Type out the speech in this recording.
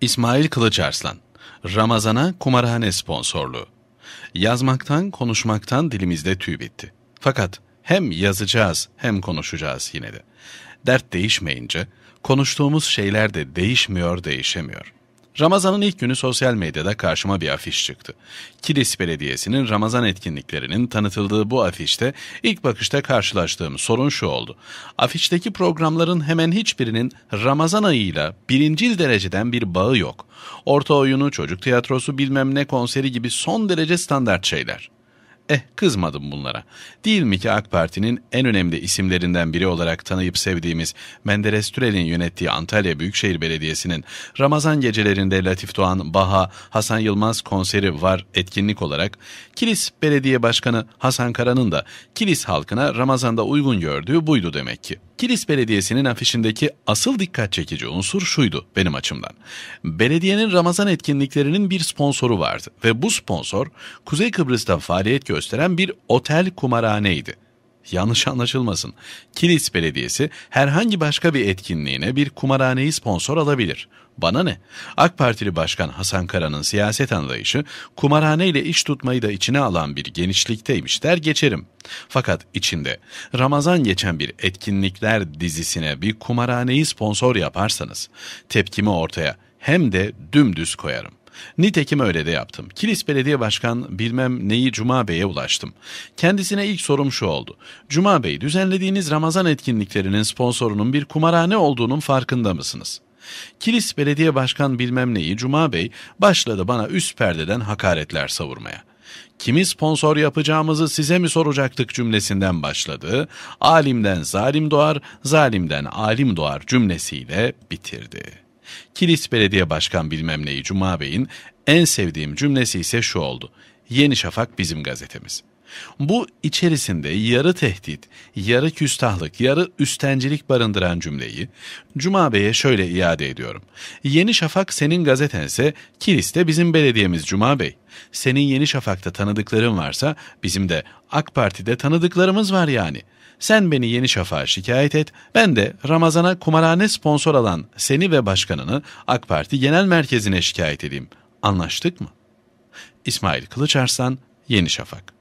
İsmail Kılıçarslan, Ramazana kumarhane sponsorluğu. Yazmaktan, konuşmaktan dilimizde tüy bitti. Fakat hem yazacağız hem konuşacağız yine de. Dert değişmeyince konuştuğumuz şeyler de değişmiyor, değişemiyor. Ramazan'ın ilk günü sosyal medyada karşıma bir afiş çıktı. Kilis Belediyesi'nin Ramazan etkinliklerinin tanıtıldığı bu afişte ilk bakışta karşılaştığım sorun şu oldu. Afişteki programların hemen hiçbirinin Ramazan ayıyla birincil dereceden bir bağı yok. Orta oyunu, çocuk tiyatrosu bilmem ne konseri gibi son derece standart şeyler. Eh kızmadım bunlara. Değil mi ki AK Parti'nin en önemli isimlerinden biri olarak tanıyıp sevdiğimiz Menderes Türel'in yönettiği Antalya Büyükşehir Belediyesi'nin Ramazan gecelerinde Latif Doğan, Baha, Hasan Yılmaz konseri var etkinlik olarak Kilis Belediye Başkanı Hasan Kara'nın da Kilis halkına Ramazan'da uygun gördüğü buydu demek ki. Kilis Belediyesi'nin afişindeki asıl dikkat çekici unsur şuydu benim açımdan. Belediyenin Ramazan etkinliklerinin bir sponsoru vardı ve bu sponsor Kuzey Kıbrıs'ta faaliyet gösteren bir otel kumarhaneydi. Yanlış anlaşılmasın. Kilis Belediyesi herhangi başka bir etkinliğine bir kumarhaneyi sponsor alabilir. Bana ne? AK Partili Başkan Hasan Kara'nın siyaset anlayışı kumarhane ile iş tutmayı da içine alan bir genişlikteymiş der geçerim. Fakat içinde Ramazan geçen bir etkinlikler dizisine bir kumarhaneyi sponsor yaparsanız tepkimi ortaya hem de dümdüz koyarım. Nitekim öyle de yaptım. Kilis Belediye Başkan bilmem neyi Cuma Bey'e ulaştım. Kendisine ilk sorum şu oldu. Cuma Bey düzenlediğiniz Ramazan etkinliklerinin sponsorunun bir kumarhane olduğunun farkında mısınız?'' Kilis Belediye Başkan bilmem neyi Cuma Bey başladı bana üst perdeden hakaretler savurmaya. Kimi sponsor yapacağımızı size mi soracaktık cümlesinden başladı. Alimden zalim doğar, zalimden alim doğar cümlesiyle bitirdi.'' Kilis Belediye Başkan bilmem neyi Cuma Bey'in en sevdiğim cümlesi ise şu oldu. Yeni Şafak bizim gazetemiz.'' Bu içerisinde yarı tehdit, yarı küstahlık, yarı üstencilik barındıran cümleyi Cuma Bey'e şöyle iade ediyorum. Yeni Şafak senin gazetense, kiliste bizim belediyemiz Cuma Bey. Senin Yeni Şafak'ta tanıdıkların varsa bizim de AK Parti'de tanıdıklarımız var yani. Sen beni Yeni Şafak'a şikayet et, ben de Ramazan'a kumarhane sponsor alan seni ve başkanını AK Parti Genel Merkezi'ne şikayet edeyim. Anlaştık mı? İsmail Kılıçarslan, Yeni Şafak